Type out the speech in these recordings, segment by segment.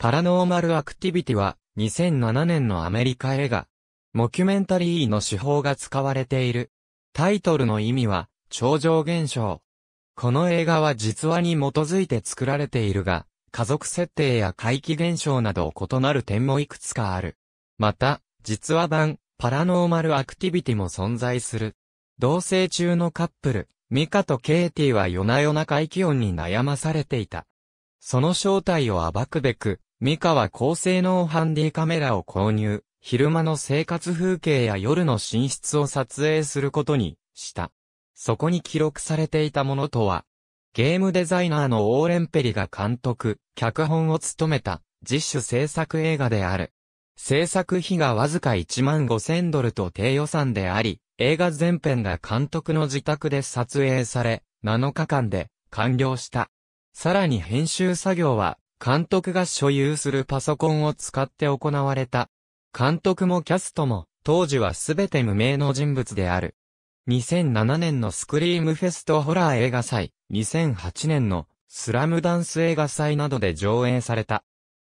パラノーマルアクティビティは、2007年のアメリカ映画、モキュメンタリーの手法が使われている。タイトルの意味は、超常現象。この映画は実話に基づいて作られているが、家族設定や怪奇現象など異なる点もいくつかある。また、実話版、パラノーマルアクティビティも存在する。同棲中のカップル、ミカとケイティは夜な夜な怪奇音に悩まされていた。その正体を暴くべく、三河高性能ハンディカメラを購入、昼間の生活風景や夜の寝室を撮影することにした。そこに記録されていたものとは、ゲームデザイナーのオーレンペリが監督、脚本を務めた、実主制作映画である。制作費がわずか1万5千ドルと低予算であり、映画全編が監督の自宅で撮影され、7日間で完了した。さらに編集作業は監督が所有するパソコンを使って行われた。監督もキャストも、当時はすべて無名の人物である。2007年のスクリームフェストホラー映画祭、2008年のスラムダンス映画祭などで上映された。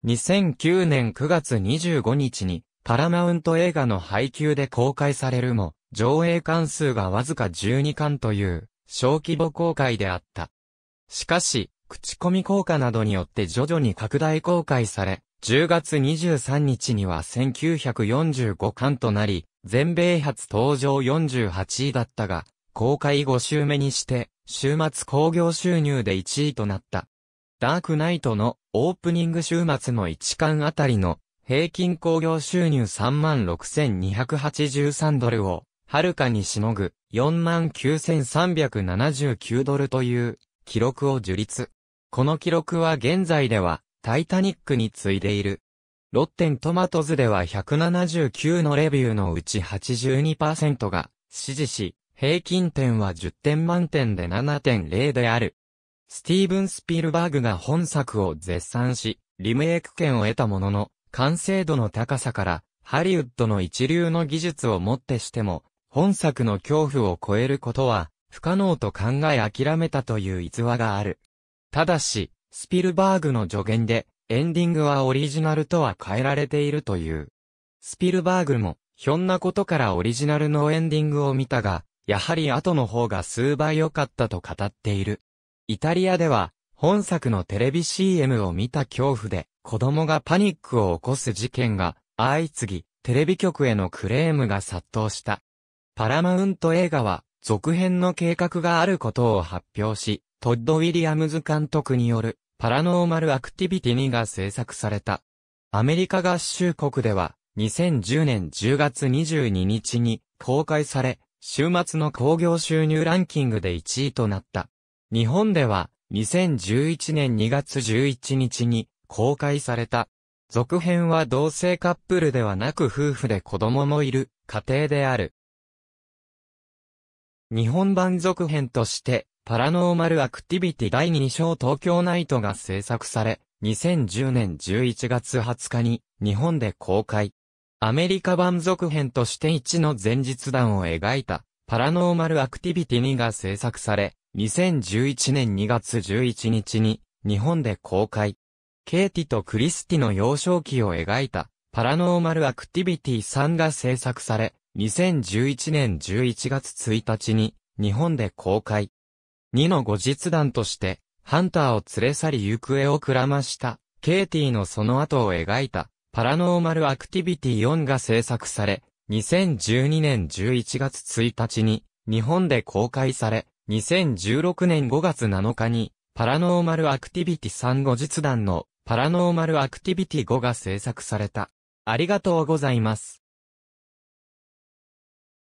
2009年9月25日に、パラマウント映画の配給で公開されるも、上映関数がわずか12巻という、小規模公開であった。しかし、口コミ効果などによって徐々に拡大公開され、10月23日には1945巻となり、全米初登場48位だったが、公開5週目にして、週末興行収入で1位となった。ダークナイトのオープニング週末の1巻あたりの平均興行収入36,283ドルを、はるかにしのぐ49,379ドルという記録を樹立。この記録は現在では、タイタニックに次いでいる。ロッテントマトズでは179のレビューのうち82%が支持し、平均点は10点満点で7.0である。スティーブン・スピルバーグが本作を絶賛し、リメイク権を得たものの、完成度の高さから、ハリウッドの一流の技術をもってしても、本作の恐怖を超えることは、不可能と考え諦めたという逸話がある。ただし、スピルバーグの助言で、エンディングはオリジナルとは変えられているという。スピルバーグも、ひょんなことからオリジナルのエンディングを見たが、やはり後の方が数倍良かったと語っている。イタリアでは、本作のテレビ CM を見た恐怖で、子供がパニックを起こす事件が相次ぎ、テレビ局へのクレームが殺到した。パラマウント映画は、続編の計画があることを発表し、トッド・ウィリアムズ監督によるパラノーマル・アクティビティ2が制作された。アメリカ合衆国では2010年10月22日に公開され、週末の興行収入ランキングで1位となった。日本では2011年2月11日に公開された。続編は同性カップルではなく夫婦で子供もいる家庭である。日本版続編としてパラノーマルアクティビティ第2章東京ナイトが制作され、2010年11月20日に日本で公開。アメリカ版続編として1の前日談を描いたパラノーマルアクティビティ2が制作され、2011年2月11日に日本で公開。ケイティとクリスティの幼少期を描いたパラノーマルアクティビティ3が制作され、2011年11月1日に日本で公開。2の後日談として、ハンターを連れ去り行方をくらました、ケイティのその後を描いた、パラノーマルアクティビティ4が制作され、2012年11月1日に、日本で公開され、2016年5月7日に、パラノーマルアクティビティ3後日談の、パラノーマルアクティビティ5が制作された。ありがとうございます。